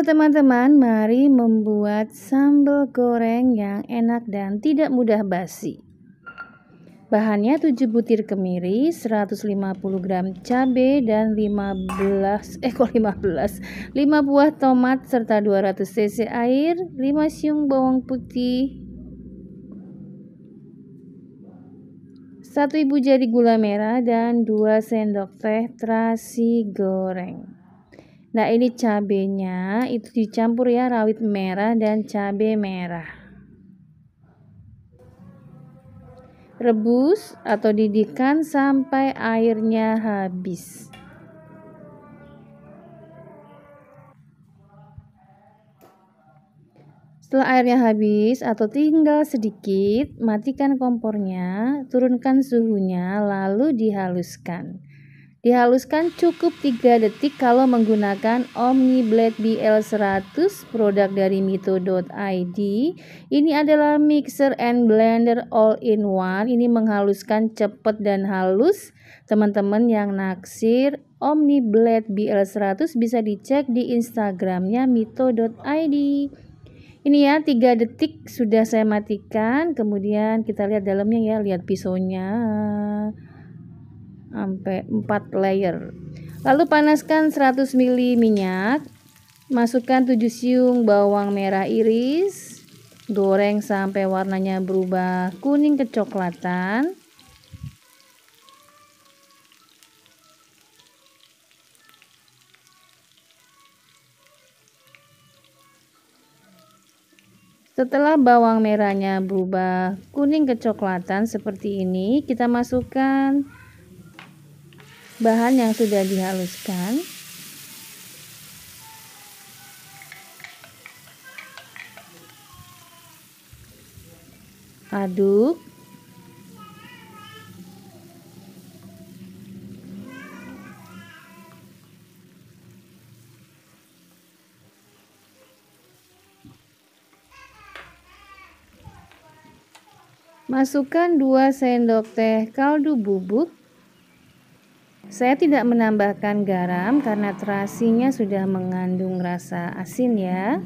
teman-teman, mari membuat sambal goreng yang enak dan tidak mudah basi. Bahannya 7 butir kemiri, 150 gram cabe dan 15 eh kok 15, 5 buah tomat serta 200 cc air, 5 siung bawang putih. 1 ibu jari gula merah dan 2 sendok teh terasi goreng. Nah, ini cabenya itu dicampur ya rawit merah dan cabe merah. Rebus atau didihkan sampai airnya habis. Setelah airnya habis atau tinggal sedikit, matikan kompornya, turunkan suhunya, lalu dihaluskan. Dihaluskan cukup 3 detik kalau menggunakan Omni Blade BL100 produk dari mito.id. Ini adalah mixer and blender all in one. Ini menghaluskan cepat dan halus. Teman-teman yang naksir Omni Blade BL100 bisa dicek di Instagramnya mito.id. Ini ya 3 detik sudah saya matikan. Kemudian kita lihat dalamnya ya, lihat pisaunya sampai 4 layer. Lalu panaskan 100 ml minyak. Masukkan 7 siung bawang merah iris. Goreng sampai warnanya berubah kuning kecoklatan. Setelah bawang merahnya berubah kuning kecoklatan seperti ini, kita masukkan bahan yang sudah dihaluskan aduk Masukkan 2 sendok teh kaldu bubuk saya tidak menambahkan garam karena terasinya sudah mengandung rasa asin ya.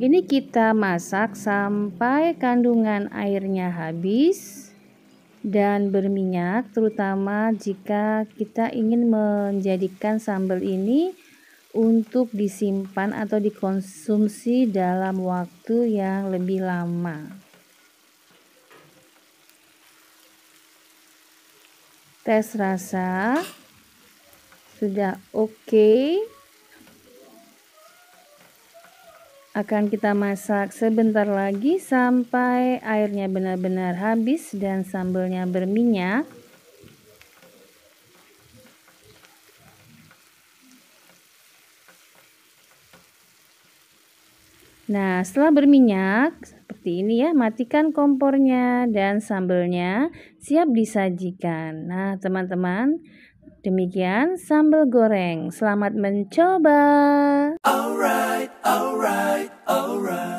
Ini kita masak sampai kandungan airnya habis dan berminyak terutama jika kita ingin menjadikan sambal ini untuk disimpan atau dikonsumsi dalam waktu yang lebih lama. tes rasa sudah oke okay. akan kita masak sebentar lagi sampai airnya benar-benar habis dan sambelnya berminyak nah setelah berminyak seperti ini ya. Matikan kompornya dan sambelnya siap disajikan. Nah, teman-teman, demikian sambal goreng. Selamat mencoba. Alright, alright, alright.